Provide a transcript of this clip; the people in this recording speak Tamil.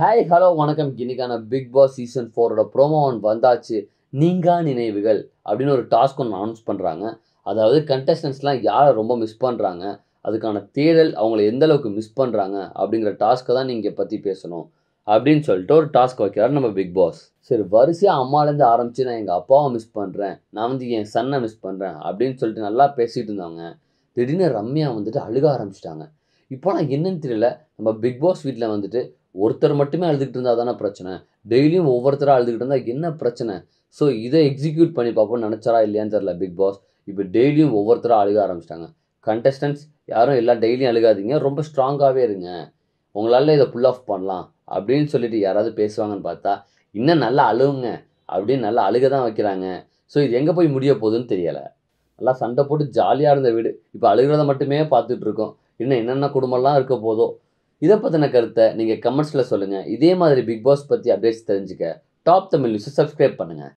ஹாய் ஹலோ வணக்கம் இன்னைக்கான பிக் பாஸ் சீசன் ஃபோரோட ப்ரோமோ ஒன் வந்தாச்சு நீங்கா நினைவுகள் அப்படின்னு ஒரு டாஸ்க் ஒன்று அனௌன்ஸ் பண்ணுறாங்க அதாவது கண்டஸ்டன்ஸ்லாம் யாரை ரொம்ப மிஸ் பண்ணுறாங்க அதுக்கான தேடல் அவங்கள எந்த அளவுக்கு மிஸ் பண்ணுறாங்க அப்படிங்கிற டாஸ்க்கை தான் நீங்கள் பற்றி பேசணும் அப்படின்னு சொல்லிட்டு ஒரு டாஸ்க் வைக்கிறார் நம்ம பிக் பாஸ் சரி வரிசையாக அம்மாலேருந்து ஆரம்பித்து நான் எங்கள் அப்பாவை மிஸ் பண்ணுறேன் நான் வந்து என் சன்னை மிஸ் பண்ணுறேன் அப்படின்னு சொல்லிட்டு நல்லா பேசிகிட்டு இருந்தாங்க திடீர்னு ரம்யா வந்துட்டு அழுக ஆரம்பிச்சிட்டாங்க இப்போ நான் என்னென்னு தெரியல நம்ம பிக் பாஸ் வீட்டில் வந்துட்டு ஒருத்தர் மட்டுமே அழுதுகிட்டு இருந்தால் தானே பிரச்சனை டெய்லியும் ஒவ்வொருத்தராக அழுதுகிட்டு இருந்தால் என்ன பிரச்சனை ஸோ இதை எக்ஸிக்யூட் பண்ணி பார்ப்போம் நினச்சாரா இல்லையான்னு தெரில பிக் பாஸ் இப்போ டெய்லியும் ஒவ்வொருத்தராக அழுக ஆரம்பிச்சிட்டாங்க கண்டஸ்டன்ஸ் யாரும் எல்லாம் டெய்லியும் அழுகாதீங்க ரொம்ப ஸ்ட்ராங்காகவே இருங்க உங்களால் இதை புல் ஆஃப் பண்ணலாம் அப்படின்னு சொல்லிட்டு யாராவது பேசுவாங்கன்னு பார்த்தா இன்னும் நல்லா அழுவுங்க அப்படின்னு நல்லா அழுக தான் வைக்கிறாங்க ஸோ இது எங்கே போய் முடிய போகுதுன்னு தெரியலை நல்லா சண்டை போட்டு ஜாலியாக இருந்த வீடு இப்போ அழுகிறத மட்டுமே பார்த்துட்ருக்கோம் இன்னும் என்னென்ன குடும்பம்லாம் இருக்க போதோ இதை பற்றின கருத்தை நீங்கள் கமெண்ட்ஸில் சொல்லுங்கள் இதே மாதிரி பிக் பாஸ் பற்றி அப்டேட்ஸ் தெரிஞ்சுக்க டாப் தமிழ் நியூஸை சப்ஸ்கிரைப் பண்ணுங்கள்